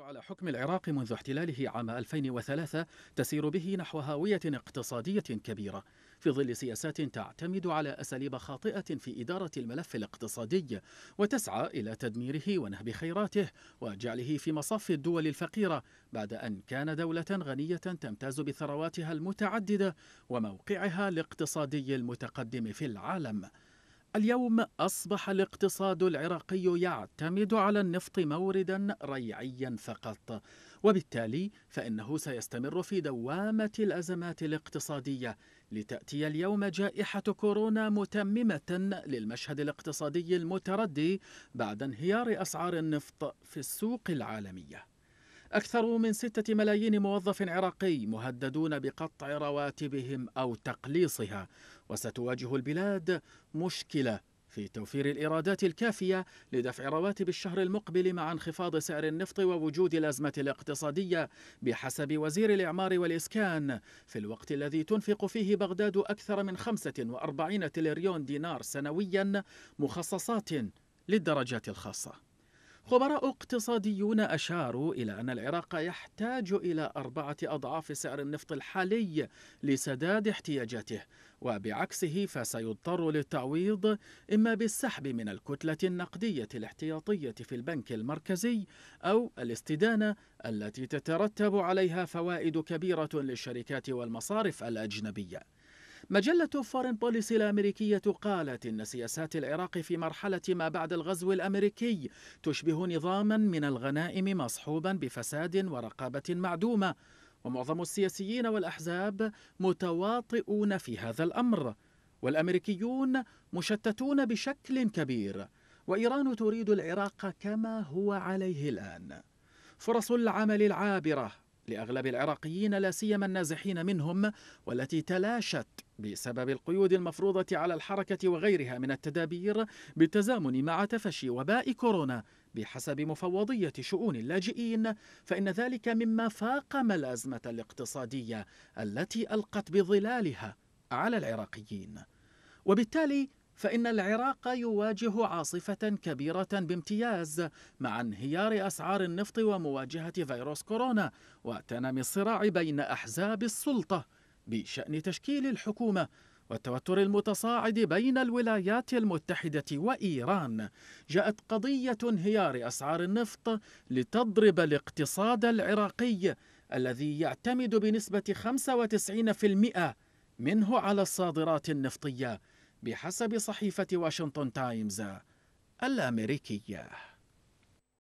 على حكم العراق منذ احتلاله عام 2003 تسير به نحو هاوية اقتصادية كبيرة في ظل سياسات تعتمد على أساليب خاطئة في إدارة الملف الاقتصادي وتسعى إلى تدميره ونهب خيراته وجعله في مصاف الدول الفقيرة بعد أن كان دولة غنية تمتاز بثرواتها المتعددة وموقعها الاقتصادي المتقدم في العالم اليوم أصبح الاقتصاد العراقي يعتمد على النفط موردا ريعيا فقط وبالتالي فإنه سيستمر في دوامة الأزمات الاقتصادية لتأتي اليوم جائحة كورونا متممة للمشهد الاقتصادي المتردي بعد انهيار أسعار النفط في السوق العالمية أكثر من ستة ملايين موظف عراقي مهددون بقطع رواتبهم أو تقليصها وستواجه البلاد مشكلة في توفير الإيرادات الكافية لدفع رواتب الشهر المقبل مع انخفاض سعر النفط ووجود الأزمة الاقتصادية بحسب وزير الإعمار والإسكان في الوقت الذي تنفق فيه بغداد أكثر من 45 تريليون دينار سنويا مخصصات للدرجات الخاصه خبراء اقتصاديون أشاروا إلى أن العراق يحتاج إلى أربعة أضعاف سعر النفط الحالي لسداد احتياجاته وبعكسه فسيضطر للتعويض إما بالسحب من الكتلة النقدية الاحتياطية في البنك المركزي أو الاستدانة التي تترتب عليها فوائد كبيرة للشركات والمصارف الأجنبية مجلة فورين بوليسي الأمريكية قالت إن سياسات العراق في مرحلة ما بعد الغزو الأمريكي تشبه نظاما من الغنائم مصحوبا بفساد ورقابة معدومة ومعظم السياسيين والأحزاب متواطئون في هذا الأمر والأمريكيون مشتتون بشكل كبير وإيران تريد العراق كما هو عليه الآن فرص العمل العابرة لأغلب العراقيين لا سيما النازحين منهم والتي تلاشت بسبب القيود المفروضة على الحركة وغيرها من التدابير بالتزامن مع تفشي وباء كورونا بحسب مفوضية شؤون اللاجئين فإن ذلك مما فاقم الأزمة الاقتصادية التي ألقت بظلالها على العراقيين وبالتالي فإن العراق يواجه عاصفة كبيرة بامتياز مع انهيار أسعار النفط ومواجهة فيروس كورونا وتنامي الصراع بين أحزاب السلطة بشأن تشكيل الحكومة والتوتر المتصاعد بين الولايات المتحدة وإيران جاءت قضية انهيار أسعار النفط لتضرب الاقتصاد العراقي الذي يعتمد بنسبة 95% منه على الصادرات النفطية بحسب صحيفة واشنطن تايمز الأمريكية